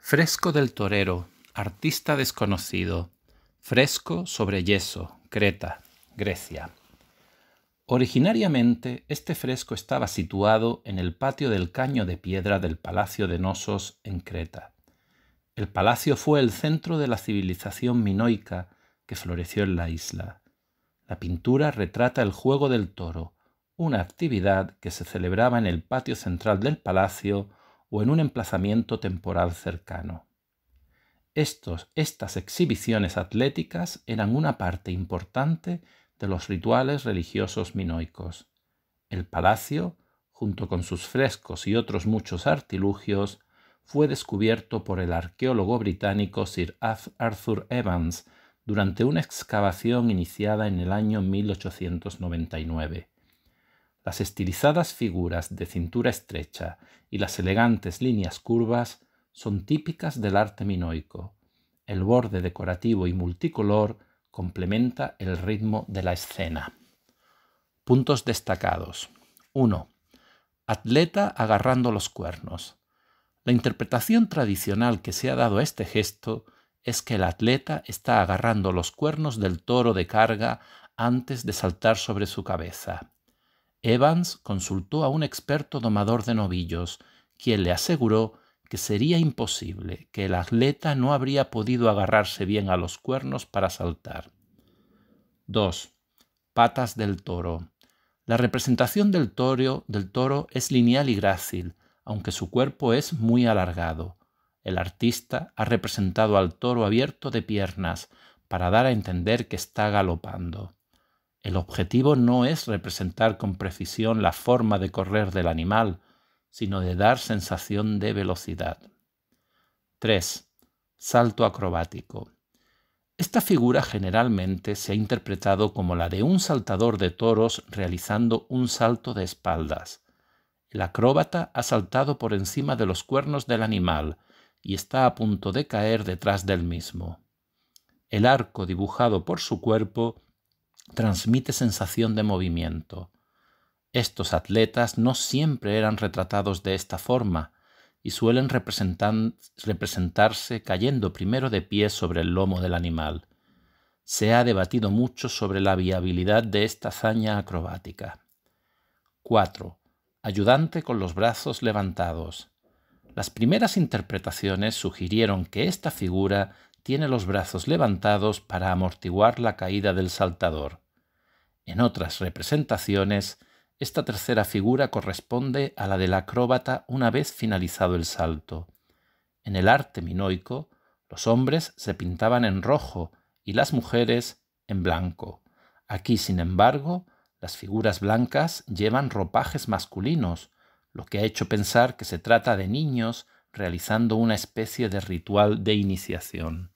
Fresco del Torero, artista desconocido. Fresco sobre yeso, Creta, Grecia. Originariamente, este fresco estaba situado en el patio del caño de piedra del Palacio de Nosos en Creta. El palacio fue el centro de la civilización minoica que floreció en la isla. La pintura retrata el juego del toro, una actividad que se celebraba en el patio central del palacio o en un emplazamiento temporal cercano. estas exhibiciones atléticas eran una parte importante de los rituales religiosos minoicos. El palacio, junto con sus frescos y otros muchos artilugios, fue descubierto por el arqueólogo británico Sir Arthur Evans durante una excavación iniciada en el año 1899 las estilizadas figuras de cintura estrecha y las elegantes líneas curvas son típicas del arte minoico. El borde decorativo y multicolor complementa el ritmo de la escena. Puntos destacados. 1. Atleta agarrando los cuernos. La interpretación tradicional que se ha dado a este gesto es que el atleta está agarrando los cuernos del toro de carga antes de saltar sobre su cabeza. Evans consultó a un experto domador de novillos, quien le aseguró que sería imposible, que el atleta no habría podido agarrarse bien a los cuernos para saltar. 2. Patas del toro. La representación del toro, del toro es lineal y grácil, aunque su cuerpo es muy alargado. El artista ha representado al toro abierto de piernas para dar a entender que está galopando. El objetivo no es representar con precisión la forma de correr del animal, sino de dar sensación de velocidad. 3. Salto acrobático. Esta figura generalmente se ha interpretado como la de un saltador de toros realizando un salto de espaldas. El acróbata ha saltado por encima de los cuernos del animal y está a punto de caer detrás del mismo. El arco dibujado por su cuerpo transmite sensación de movimiento. Estos atletas no siempre eran retratados de esta forma y suelen representarse cayendo primero de pie sobre el lomo del animal. Se ha debatido mucho sobre la viabilidad de esta hazaña acrobática. 4. Ayudante con los brazos levantados. Las primeras interpretaciones sugirieron que esta figura tiene los brazos levantados para amortiguar la caída del saltador. En otras representaciones, esta tercera figura corresponde a la del acróbata una vez finalizado el salto. En el arte minoico, los hombres se pintaban en rojo y las mujeres en blanco. Aquí, sin embargo, las figuras blancas llevan ropajes masculinos, lo que ha hecho pensar que se trata de niños realizando una especie de ritual de iniciación.